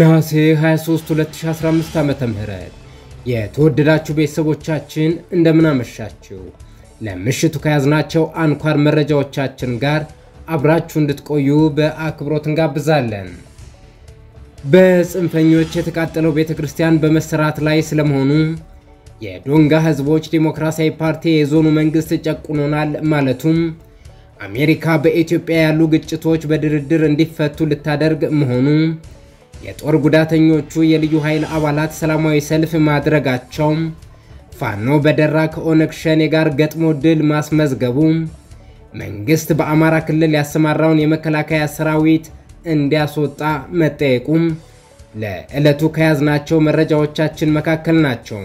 ነሐሴ 23 2015 ዓ.ም የተወደዳችሁ ቤተሰቦቻችን እንደምናመሻችሁ ለምሽቱ ከያዝናቸው አንኳር መረጃዎቻችን ጋር አብራችሁ እንድትቆዩ በአክብሮት እንጋብዛለን። በጽንፈኞች የተቃጠለው ቤተ ክርስቲያን በመሰራት ላይ ስለመሆኑ የዶንጋ ሕዝቦች ዴሞክራሲያዊ ፓርቲ የዞኑ መንግስት ጨቁኖናል ማለቱም፣ አሜሪካ በኢትዮጵያ ያሉ ግጭቶች በድርድር እንዲፈቱ ልታደርግ መሆኑ የጦር ጉዳተኞቹ የልዩ ኃይል አባላት ሰላማዊ ሰልፍ ማድረጋቸው፣ ፋኖ በደራ ከኦነግ ሸኔ ጋር ገጥሞ ድል ማስመዝገቡ፣ መንግስት በአማራ ክልል ያሰማራውን የመከላከያ ሰራዊት እንዲያስወጣ መጠየቁም ለዕለቱ ከያዝናቸው መረጃዎቻችን መካከል ናቸው።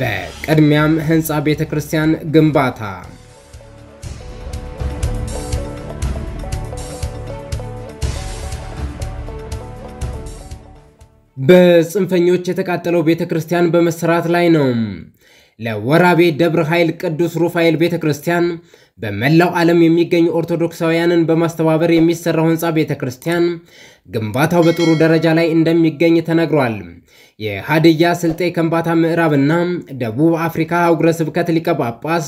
በቅድሚያም ህንፃ ቤተ ክርስቲያን ግንባታ በጽንፈኞች የተቃጠለው ቤተ ክርስቲያን በመሰራት ላይ ነው። ለወራቤ ደብረ ኃይል ቅዱስ ሩፋኤል ቤተ ክርስቲያን በመላው ዓለም የሚገኙ ኦርቶዶክሳውያንን በማስተባበር የሚሰራው ህንፃ ቤተ ክርስቲያን ግንባታው በጥሩ ደረጃ ላይ እንደሚገኝ ተነግሯል። የሀድያ ስልጤ ከምባታ ምዕራብና ደቡብ አፍሪካ አህጉረ ስብከት ሊቀ ጳጳስ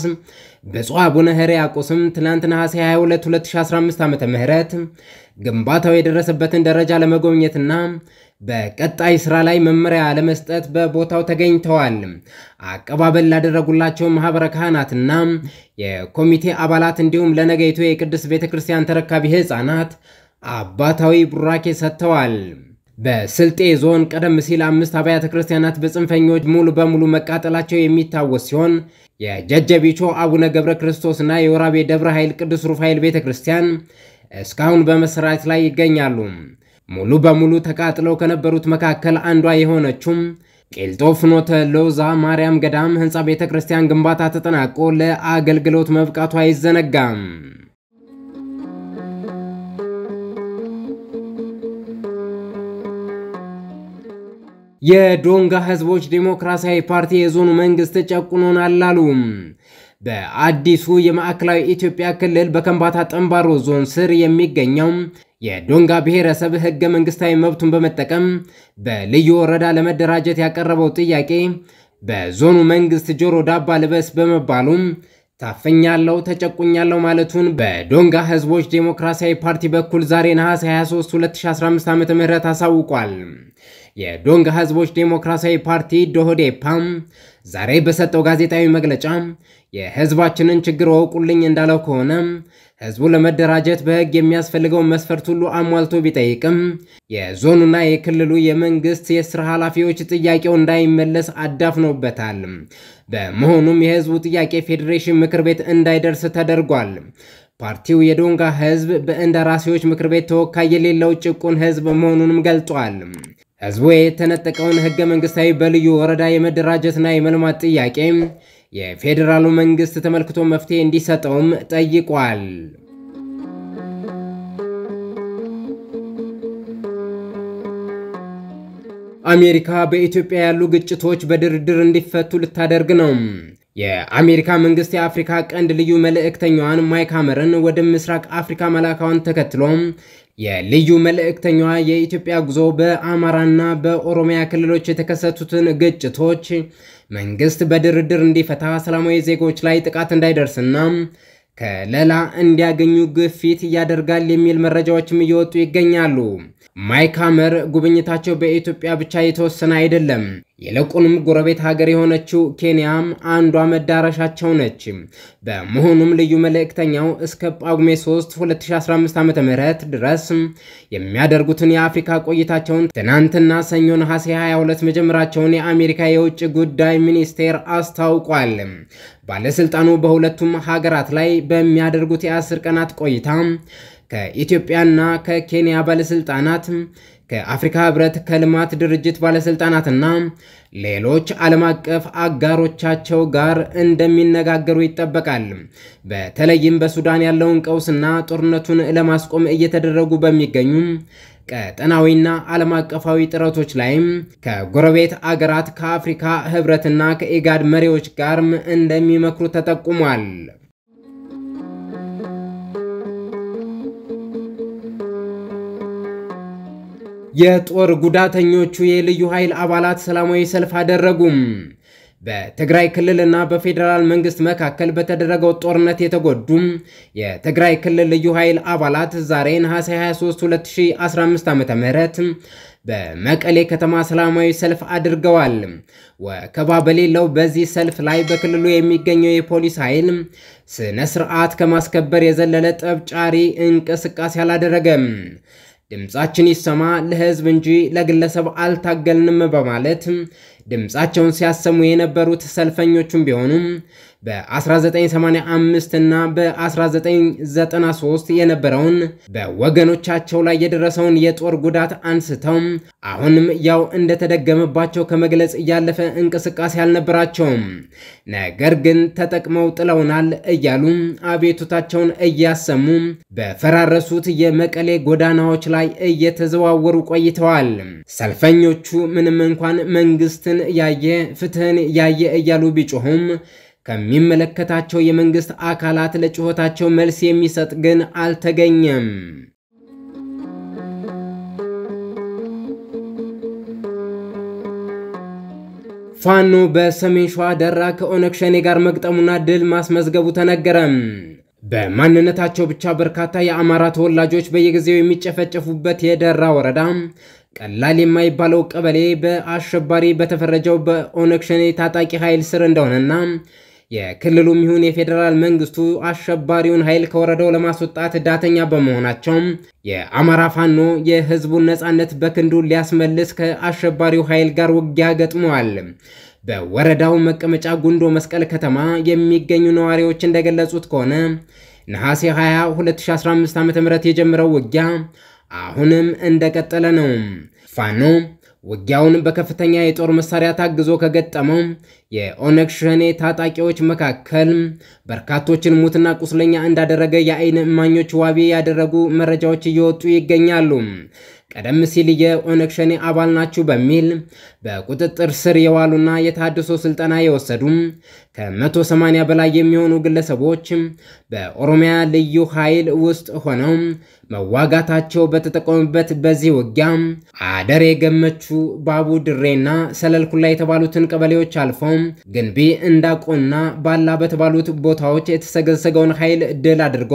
ብፁዕ አቡነ ሕርያቆስም ትናንት ነሐሴ 22 2015 ዓ ም ግንባታው የደረሰበትን ደረጃ ለመጎብኘትና በቀጣይ ስራ ላይ መመሪያ ለመስጠት በቦታው ተገኝተዋል። አቀባበል ላደረጉላቸው ማህበረ ካህናትና የኮሚቴ አባላት እንዲሁም ለነገይቱ የቅድስት ቤተ ክርስቲያን ተረካቢ ህፃናት አባታዊ ቡራኬ ሰጥተዋል። በስልጤ ዞን ቀደም ሲል አምስት አብያተ ክርስቲያናት በጽንፈኞች ሙሉ በሙሉ መቃጠላቸው የሚታወስ ሲሆን የጀጀቢቾ አቡነ ገብረ ክርስቶስ እና የወራቤ ደብረ ኃይል ቅዱስ ሩፋኤል ቤተ ክርስቲያን እስካሁን በመሰራት ላይ ይገኛሉ። ሙሉ በሙሉ ተቃጥለው ከነበሩት መካከል አንዷ የሆነችውም ቄልጦ ፍኖተ ሎዛ ማርያም ገዳም ሕንፃ ቤተ ክርስቲያን ግንባታ ተጠናቆ ለአገልግሎት መብቃቷ አይዘነጋም። የዶንጋ ህዝቦች ዴሞክራሲያዊ ፓርቲ የዞኑ መንግስት ጨቁኖናል አሉ። በአዲሱ የማዕከላዊ ኢትዮጵያ ክልል በከምባታ ጠንባሮ ዞን ስር የሚገኘው የዶንጋ ብሔረሰብ ህገ መንግስታዊ መብቱን በመጠቀም በልዩ ወረዳ ለመደራጀት ያቀረበው ጥያቄ በዞኑ መንግስት ጆሮ ዳባ ልበስ በመባሉ ታፈኛለው ተጨቁኛለው ማለቱን በዶንጋ ህዝቦች ዴሞክራሲያዊ ፓርቲ በኩል ዛሬ ነሐሴ 23 2015 ም አሳውቋል። የዶንግ ህዝቦች ዴሞክራሲያዊ ፓርቲ ፓም ዛሬ በሰጠው ጋዜጣዊ መግለጫ የህዝባችንን ችግር ወቁልኝ እንዳለው ከሆነ ህዝቡ ለመደራጀት በህግ የሚያስፈልገውን መስፈርት ሁሉ አሟልቶ ቢጠይቅም የዞኑና የክልሉ የመንግስት የስራ ኃላፊዎች ጥያቄው እንዳይመለስ አዳፍኖበታል። በመሆኑም የህዝቡ ጥያቄ ፌዴሬሽን ምክር ቤት እንዳይደርስ ተደርጓል። ፓርቲው የዶንጋ ህዝብ በእንደራሴዎች ምክር ቤት ተወካይ የሌለው ጭቁን ህዝብ መሆኑንም ገልጿል። ህዝቡ የተነጠቀውን ህገ መንግስታዊ በልዩ ወረዳ የመደራጀትና የመልማት ጥያቄ የፌዴራሉ መንግስት ተመልክቶ መፍትሄ እንዲሰጠውም ጠይቋል። አሜሪካ በኢትዮጵያ ያሉ ግጭቶች በድርድር እንዲፈቱ ልታደርግ ነው። የአሜሪካ መንግስት የአፍሪካ ቀንድ ልዩ መልእክተኛዋን ማይክ ሀመርን ወደ ምስራቅ አፍሪካ መላካውን ተከትሎ የልዩ መልእክተኛዋ የኢትዮጵያ ጉዞ በአማራና በኦሮሚያ ክልሎች የተከሰቱትን ግጭቶች መንግስት በድርድር እንዲፈታ፣ ሰላማዊ ዜጎች ላይ ጥቃት እንዳይደርስና ከለላ እንዲያገኙ ግፊት ያደርጋል የሚል መረጃዎችም እየወጡ ይገኛሉ። ማይክ ሐመር ጉብኝታቸው በኢትዮጵያ ብቻ የተወሰነ አይደለም። ይልቁንም ጎረቤት ሀገር የሆነችው ኬንያም አንዷ መዳረሻቸው ነች። በመሆኑም ልዩ መልእክተኛው እስከ ጳጉሜ 3 2015 ዓ.ም ድረስ የሚያደርጉትን የአፍሪካ ቆይታቸውን ትናንትና ሰኞ ነሐሴ 22 መጀመራቸውን የአሜሪካ የውጭ ጉዳይ ሚኒስቴር አስታውቋል። ባለስልጣኑ በሁለቱም ሀገራት ላይ በሚያደርጉት የአስር ቀናት ቆይታ ከኢትዮጵያና ከኬንያ ባለስልጣናት ከአፍሪካ ህብረት ከልማት ድርጅት ባለሥልጣናትና ሌሎች ዓለም አቀፍ አጋሮቻቸው ጋር እንደሚነጋገሩ ይጠበቃል። በተለይም በሱዳን ያለውን ቀውስና ጦርነቱን ለማስቆም እየተደረጉ በሚገኙ ቀጠናዊና ዓለም አቀፋዊ ጥረቶች ላይም ከጎረቤት አገራት ከአፍሪካ ህብረትና ከኢጋድ መሪዎች ጋርም እንደሚመክሩ ተጠቁሟል። የጦር ጉዳተኞቹ የልዩ ኃይል አባላት ሰላማዊ ሰልፍ አደረጉም። በትግራይ ክልል እና በፌዴራል መንግስት መካከል በተደረገው ጦርነት የተጎዱም የትግራይ ክልል ልዩ ኃይል አባላት ዛሬ ነሐሴ 23 2015 ም በመቀሌ ከተማ ሰላማዊ ሰልፍ አድርገዋል። ወከባ በሌለው በዚህ ሰልፍ ላይ በክልሉ የሚገኘው የፖሊስ ኃይል ስነ ስርዓት ከማስከበር የዘለለ ጠብጫሪ እንቅስቃሴ አላደረገም። ድምፃችን ይሰማ ለህዝብ እንጂ ለግለሰብ አልታገልንም በማለት ድምፃቸውን ሲያሰሙ የነበሩት ሰልፈኞቹም ቢሆኑም በ1985 እና በ1993 የነበረውን በወገኖቻቸው ላይ የደረሰውን የጦር ጉዳት አንስተው አሁንም ያው እንደተደገመባቸው ከመግለጽ እያለፈ እንቅስቃሴ አልነበራቸውም። ነገር ግን ተጠቅመው ጥለውናል እያሉ አቤቱታቸውን እያሰሙ በፈራረሱት የመቀሌ ጎዳናዎች ላይ እየተዘዋወሩ ቆይተዋል። ሰልፈኞቹ ምንም እንኳን መንግስትን ያየ ፍትህን ያየ እያሉ ቢጮሁም ከሚመለከታቸው የመንግስት አካላት ለጩኸታቸው መልስ የሚሰጥ ግን አልተገኘም። ፋኖ በሰሜን ሸዋ ደራ ከኦነግ ሸኔ ጋር መግጠሙና ድል ማስመዝገቡ ተነገረም። በማንነታቸው ብቻ በርካታ የአማራ ተወላጆች በየጊዜው የሚጨፈጨፉበት የደራ ወረዳ ቀላል የማይባለው ቀበሌ በአሸባሪ በተፈረጀው በኦነግ ሸኔ ታጣቂ ኃይል ስር እንደሆነና የክልሉም ይሁን የፌዴራል መንግስቱ አሸባሪውን ኃይል ከወረዳው ለማስወጣት ዳተኛ በመሆናቸው የአማራ ፋኖ የህዝቡን ነጻነት በክንዱ ሊያስመልስ ከአሸባሪው ኃይል ጋር ውጊያ ገጥመዋል። በወረዳው መቀመጫ ጉንዶ መስቀል ከተማ የሚገኙ ነዋሪዎች እንደገለጹት ከሆነ ነሐሴ 20 2015 ዓ.ም የጀመረው ውጊያ አሁንም እንደቀጠለ ነው። ፋኖ ውጊያውን በከፍተኛ የጦር መሳሪያ ታግዞ ከገጠመው የኦነግ ሸኔ ታጣቂዎች መካከል በርካቶችን ሙትና ቁስለኛ እንዳደረገ የአይን እማኞች ዋቢ ያደረጉ መረጃዎች እየወጡ ይገኛሉ። ቀደም ሲል የኦነግ ሸኔ አባል ናችሁ በሚል በቁጥጥር ስር የዋሉና የታድሶ ስልጠና የወሰዱ ከ180 በላይ የሚሆኑ ግለሰቦች በኦሮሚያ ልዩ ኃይል ውስጥ ሆነው መዋጋታቸው በተጠቀሙበት በዚህ ውጊያ አደሬ ገመቹ፣ ባቡ ድሬና ሰለልኩላ የተባሉትን ቀበሌዎች አልፈው ግንቢ እንዳቆና ባላ በተባሉት ቦታዎች የተሰገሰገውን ኃይል ድል አድርጎ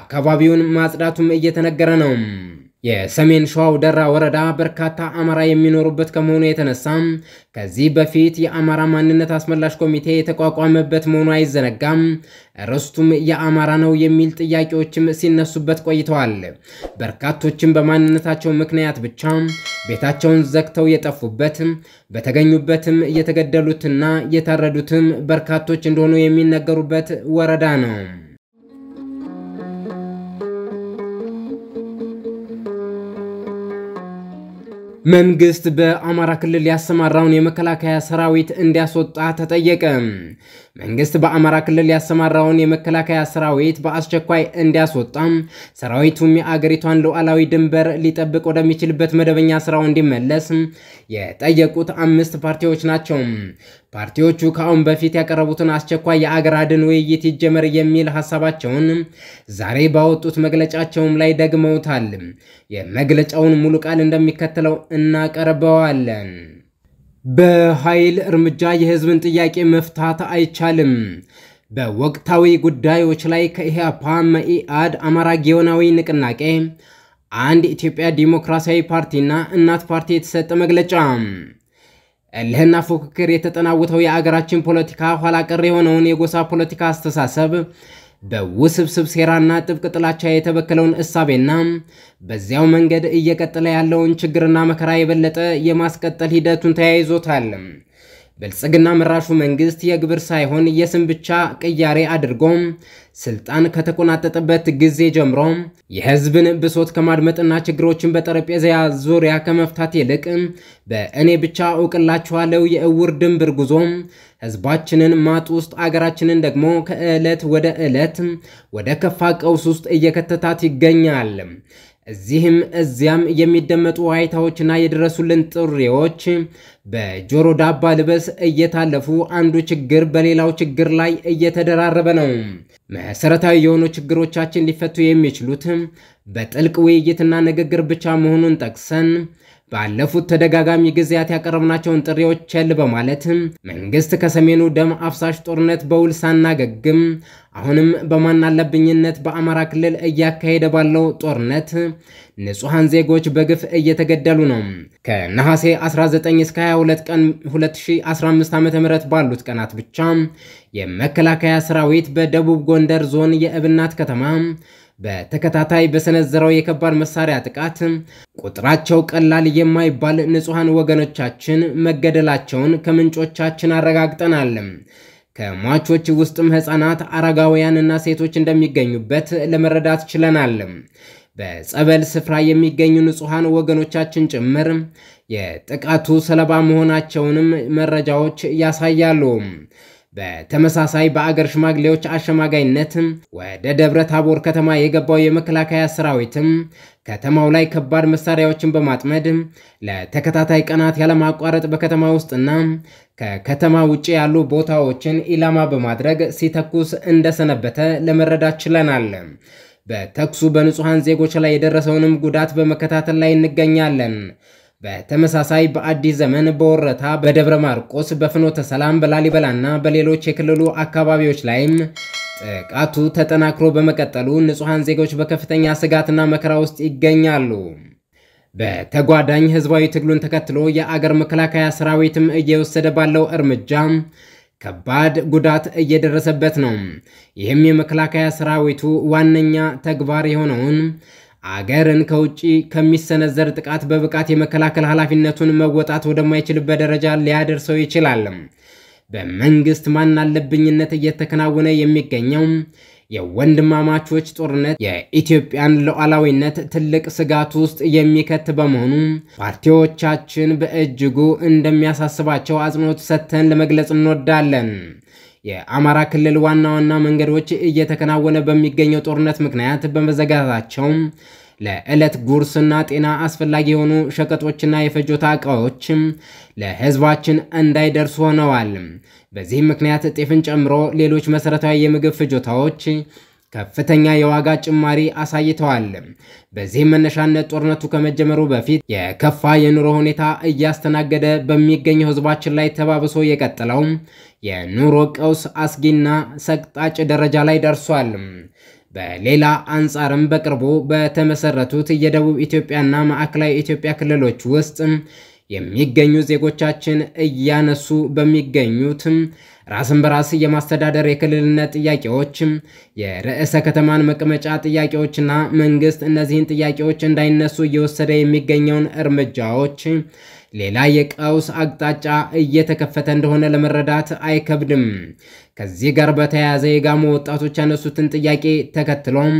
አካባቢውን ማጽዳቱም እየተነገረ ነው። የሰሜን ሸዋው ደራ ወረዳ በርካታ አማራ የሚኖሩበት ከመሆኑ የተነሳም ከዚህ በፊት የአማራ ማንነት አስመላሽ ኮሚቴ የተቋቋመበት መሆኑ አይዘነጋም። ርስቱም የአማራ ነው የሚል ጥያቄዎችም ሲነሱበት ቆይተዋል። በርካቶችም በማንነታቸው ምክንያት ብቻ ቤታቸውን ዘግተው የጠፉበት በተገኙበትም የተገደሉትና የታረዱትም በርካቶች እንደሆኑ የሚነገሩበት ወረዳ ነው። መንግስት በአማራ ክልል ያሰማራውን የመከላከያ ሰራዊት እንዲያስወጣ ተጠየቀ። መንግስት በአማራ ክልል ያሰማራውን የመከላከያ ሰራዊት በአስቸኳይ እንዲያስወጣም፣ ሰራዊቱም የአገሪቷን ሉዓላዊ ድንበር ሊጠብቅ ወደሚችልበት መደበኛ ስራው እንዲመለስ የጠየቁት አምስት ፓርቲዎች ናቸው። ፓርቲዎቹ ከአሁን በፊት ያቀረቡትን አስቸኳይ የአገር አድን ውይይት ይጀመር የሚል ሀሳባቸውን ዛሬ ባወጡት መግለጫቸውም ላይ ደግመውታል። የመግለጫውን ሙሉ ቃል እንደሚከተለው እናቀርበዋለን። በኃይል እርምጃ የህዝብን ጥያቄ መፍታት አይቻልም። በወቅታዊ ጉዳዮች ላይ ከኢህአፓ፣ መኢአድ፣ አማራ ጊዮናዊ ንቅናቄ፣ አንድ ኢትዮጵያ ዲሞክራሲያዊ ፓርቲና እናት ፓርቲ የተሰጠ መግለጫ። እልህና ፉክክር የተጠናወተው የአገራችን ፖለቲካ ኋላቀር የሆነውን የጎሳ ፖለቲካ አስተሳሰብ በውስብስብ ሴራና ጥብቅ ጥላቻ የተበከለውን እሳቤና በዚያው መንገድ እየቀጠለ ያለውን ችግርና መከራ የበለጠ የማስቀጠል ሂደቱን ተያይዞታል። ብልጽግና መራሹ መንግስት የግብር ሳይሆን የስም ብቻ ቅያሬ አድርጎ ስልጣን ከተቆናጠጠበት ጊዜ ጀምሮ የህዝብን ብሶት ከማድመጥና ችግሮችን በጠረጴዛ ዙሪያ ከመፍታት ይልቅ በእኔ ብቻ እውቅላችኋለሁ የእውር ድንብር ጉዞ ህዝባችንን ማጥ ውስጥ አገራችንን ደግሞ ከዕለት ወደ ዕለት ወደ ከፋ ቀውስ ውስጥ እየከተታት ይገኛል። እዚህም እዚያም የሚደመጡ ዋይታዎችና የደረሱልን ጥሪዎች በጆሮ ዳባ ልበስ እየታለፉ አንዱ ችግር በሌላው ችግር ላይ እየተደራረበ ነው። መሰረታዊ የሆኑ ችግሮቻችን ሊፈቱ የሚችሉት በጥልቅ ውይይትና ንግግር ብቻ መሆኑን ጠቅሰን ባለፉት ተደጋጋሚ ጊዜያት ያቀረብናቸውን ጥሪዎች ቸል በማለትም መንግስት ከሰሜኑ ደም አፍሳሽ ጦርነት በውል ሳናገግም አሁንም በማናለብኝነት በአማራ ክልል እያካሄደ ባለው ጦርነት ንጹሐን ዜጎች በግፍ እየተገደሉ ነው። ከነሐሴ 19 እስከ 22 ቀን 2015 ዓ.ም ባሉት ቀናት ብቻ የመከላከያ ሰራዊት በደቡብ ጎንደር ዞን የእብናት ከተማ በተከታታይ በሰነዘረው የከባድ መሳሪያ ጥቃት ቁጥራቸው ቀላል የማይባል ንጹሐን ወገኖቻችን መገደላቸውን ከምንጮቻችን አረጋግጠናል። ከሟቾች ውስጥም ሕፃናት፣ አረጋውያንና ሴቶች እንደሚገኙበት ለመረዳት ችለናል። በጸበል ስፍራ የሚገኙ ንጹሐን ወገኖቻችን ጭምር የጥቃቱ ሰለባ መሆናቸውንም መረጃዎች ያሳያሉ። በተመሳሳይ በአገር ሽማግሌዎች አሸማጋይነትም ወደ ደብረ ታቦር ከተማ የገባው የመከላከያ ሰራዊትም ከተማው ላይ ከባድ መሳሪያዎችን በማጥመድ ለተከታታይ ቀናት ያለማቋረጥ በከተማ ውስጥና ከከተማ ውጭ ያሉ ቦታዎችን ኢላማ በማድረግ ሲተኩስ እንደሰነበተ ለመረዳት ችለናል። በተኩሱ በንጹሐን ዜጎች ላይ የደረሰውንም ጉዳት በመከታተል ላይ እንገኛለን። በተመሳሳይ በአዲስ ዘመን፣ በወረታ፣ በደብረ ማርቆስ፣ በፍኖተ ሰላም፣ በላሊበላና በሌሎች የክልሉ አካባቢዎች ላይም ጥቃቱ ተጠናክሮ በመቀጠሉ ንጹሐን ዜጎች በከፍተኛ ስጋትና መከራ ውስጥ ይገኛሉ። በተጓዳኝ ህዝባዊ ትግሉን ተከትሎ የአገር መከላከያ ሰራዊትም እየወሰደ ባለው እርምጃ ከባድ ጉዳት እየደረሰበት ነው። ይህም የመከላከያ ሰራዊቱ ዋነኛ ተግባር የሆነውን አገርን ከውጭ ከሚሰነዘር ጥቃት በብቃት የመከላከል ኃላፊነቱን መወጣት ወደማይችልበት ደረጃ ሊያደርሰው ይችላል። በመንግስት ማን አለብኝነት እየተከናወነ የሚገኘው የወንድማማቾች ጦርነት የኢትዮጵያን ሉዓላዊነት ትልቅ ስጋት ውስጥ የሚከት በመሆኑ ፓርቲዎቻችን በእጅጉ እንደሚያሳስባቸው አጽንኦት ሰጥተን ለመግለጽ እንወዳለን። የአማራ ክልል ዋና ዋና መንገዶች እየተከናወነ በሚገኘው ጦርነት ምክንያት በመዘጋታቸው ለዕለት ጉርስና ጤና አስፈላጊ የሆኑ ሸቀጦችና የፈጆታ እቃዎችም ለሕዝባችን እንዳይደርሱ ሆነዋል። በዚህም ምክንያት ጤፍን ጨምሮ ሌሎች መሠረታዊ የምግብ ፍጆታዎች ከፍተኛ የዋጋ ጭማሪ አሳይተዋል። በዚህም መነሻነት ጦርነቱ ከመጀመሩ በፊት የከፋ የኑሮ ሁኔታ እያስተናገደ በሚገኘው ህዝባችን ላይ ተባብሶ የቀጠለው የኑሮ ቀውስ አስጊና ሰቅጣጭ ደረጃ ላይ ደርሷል። በሌላ አንጻርም በቅርቡ በተመሰረቱት የደቡብ ኢትዮጵያና ማዕከላዊ ኢትዮጵያ ክልሎች ውስጥ የሚገኙ ዜጎቻችን እያነሱ በሚገኙትም ራስን በራስ የማስተዳደር የክልልነት ጥያቄዎች፣ የርዕሰ ከተማን መቀመጫ ጥያቄዎችና መንግስት እነዚህን ጥያቄዎች እንዳይነሱ እየወሰደ የሚገኘውን እርምጃዎች ሌላ የቀውስ አቅጣጫ እየተከፈተ እንደሆነ ለመረዳት አይከብድም። ከዚህ ጋር በተያያዘ የጋሞ ወጣቶች ያነሱትን ጥያቄ ተከትሎም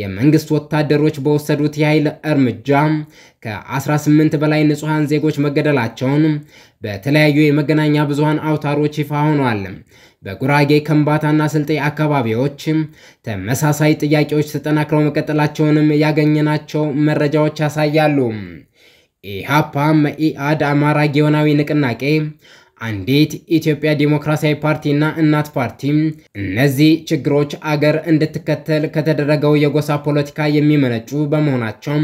የመንግስት ወታደሮች በወሰዱት የኃይል እርምጃ ከ18 በላይ ንጹሐን ዜጎች መገደላቸውን በተለያዩ የመገናኛ ብዙሃን አውታሮች ይፋ ሆኗል። በጉራጌ ከምባታና ስልጤ አካባቢዎች ተመሳሳይ ጥያቄዎች ተጠናክረው መቀጠላቸውንም ያገኘናቸው መረጃዎች ያሳያሉ። ኢሃፓም ኢአድ አማራ ጊዮናዊ ንቅናቄ፣ አንዲት ኢትዮጵያ ዲሞክራሲያዊ ፓርቲና እናት ፓርቲ። እነዚህ ችግሮች አገር እንድትከተል ከተደረገው የጎሳ ፖለቲካ የሚመነጩ በመሆናቸው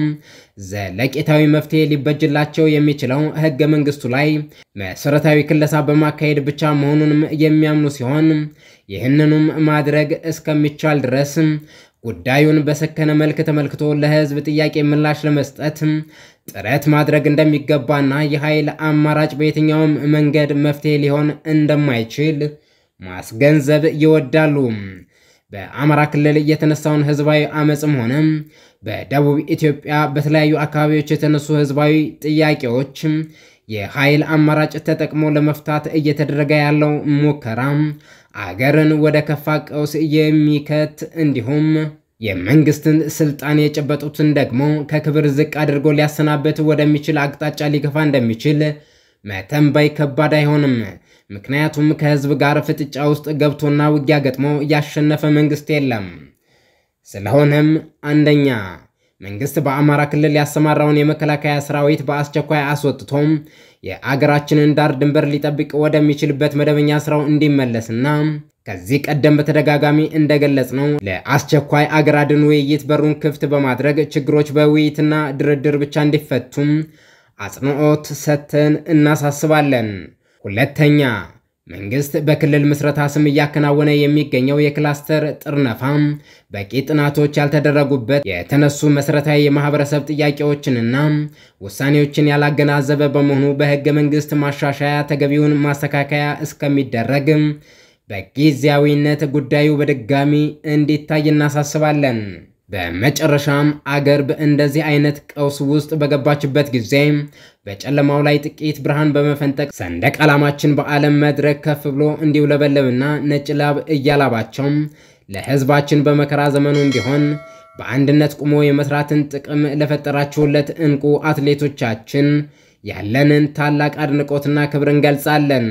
ዘለቄታዊ መፍትሄ ሊበጅላቸው የሚችለው ህገ መንግስቱ ላይ መሰረታዊ ክለሳ በማካሄድ ብቻ መሆኑንም የሚያምኑ ሲሆን ይህንኑም ማድረግ እስከሚቻል ድረስ ጉዳዩን በሰከነ መልክ ተመልክቶ ለህዝብ ጥያቄ ምላሽ ለመስጠት ጥረት ማድረግ እንደሚገባና የኃይል አማራጭ በየትኛውም መንገድ መፍትሄ ሊሆን እንደማይችል ማስገንዘብ ይወዳሉ። በአማራ ክልል የተነሳውን ህዝባዊ አመፅም ሆነ በደቡብ ኢትዮጵያ በተለያዩ አካባቢዎች የተነሱ ህዝባዊ ጥያቄዎች የኃይል አማራጭ ተጠቅሞ ለመፍታት እየተደረገ ያለው ሙከራ አገርን ወደ ከፋ ቀውስ የሚከት እንዲሁም የመንግስትን ስልጣን የጨበጡትን ደግሞ ከክብር ዝቅ አድርጎ ሊያሰናበት ወደሚችል አቅጣጫ ሊገፋ እንደሚችል መተንበይ ከባድ አይሆንም። ምክንያቱም ከህዝብ ጋር ፍጥጫ ውስጥ ገብቶና ውጊያ ገጥሞ ያሸነፈ መንግስት የለም። ስለሆነም አንደኛ መንግስት በአማራ ክልል ያሰማራውን የመከላከያ ሰራዊት በአስቸኳይ አስወጥቶም የአገራችንን ዳር ድንበር ሊጠብቅ ወደሚችልበት መደበኛ ስራው እንዲመለስና ከዚህ ቀደም በተደጋጋሚ እንደገለጽ ነው ለአስቸኳይ አገር አድን ውይይት በሩን ክፍት በማድረግ ችግሮች በውይይትና ድርድር ብቻ እንዲፈቱም አጽንኦት ሰጥተን እናሳስባለን። ሁለተኛ መንግስት በክልል ምስረታ ስም እያከናወነ የሚገኘው የክላስተር ጥርነፋም በቂ ጥናቶች ያልተደረጉበት የተነሱ መሰረታዊ የማህበረሰብ ጥያቄዎችንና ውሳኔዎችን ያላገናዘበ በመሆኑ በህገ መንግስት ማሻሻያ ተገቢውን ማስተካከያ እስከሚደረግ በጊዜያዊነት ጉዳዩ በድጋሚ እንዲታይ እናሳስባለን። በመጨረሻም አገር በእንደዚህ አይነት ቀውስ ውስጥ በገባችበት ጊዜ በጨለማው ላይ ጥቂት ብርሃን በመፈንጠቅ ሰንደቅ ዓላማችን በዓለም መድረክ ከፍ ብሎ እንዲውለበለብና ነጭ ላብ እያላባቸው ለሕዝባችን በመከራ ዘመኑም ቢሆን በአንድነት ቁሞ የመስራትን ጥቅም ለፈጠራችሁለት እንቁ አትሌቶቻችን ያለንን ታላቅ አድንቆትና ክብር እንገልጻለን።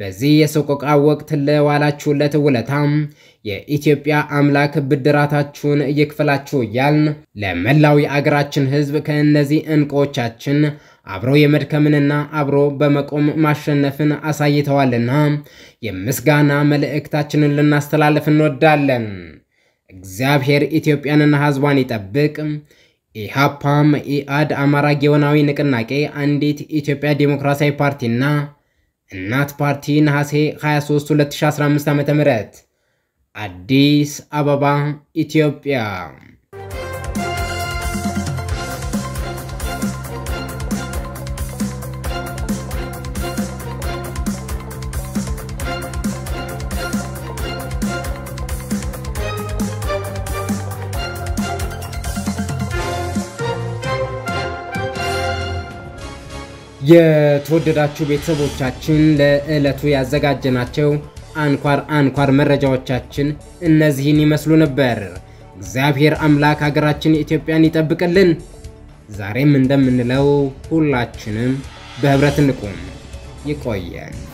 በዚህ የሰቆቃ ወቅት ለዋላችሁለት ውለታም የኢትዮጵያ አምላክ ብድራታችሁን ይክፈላችሁ እያልን ለመላው የአገራችን ሕዝብ ከእነዚህ እንቁዎቻችን አብሮ የመድከምንና አብሮ በመቆም ማሸነፍን አሳይተዋልና የምስጋና መልእክታችንን ልናስተላልፍ እንወዳለን። እግዚአብሔር ኢትዮጵያንና ሕዝቧን ይጠብቅ። ኢሃፓ፣ መኢአድ፣ አማራ ጌዮናዊ ንቅናቄ፣ አንዲት ኢትዮጵያ ዴሞክራሲያዊ ፓርቲና እናት ፓርቲ ነሐሴ 23 2015 ም አዲስ አበባ ኢትዮጵያ የተወደዳችሁ ቤተሰቦቻችን ለዕለቱ ያዘጋጀናቸው አንኳር አንኳር መረጃዎቻችን እነዚህን ይመስሉ ነበር። እግዚአብሔር አምላክ ሀገራችን ኢትዮጵያን ይጠብቅልን። ዛሬም እንደምንለው ሁላችንም በህብረት እንቁም። ይቆየን።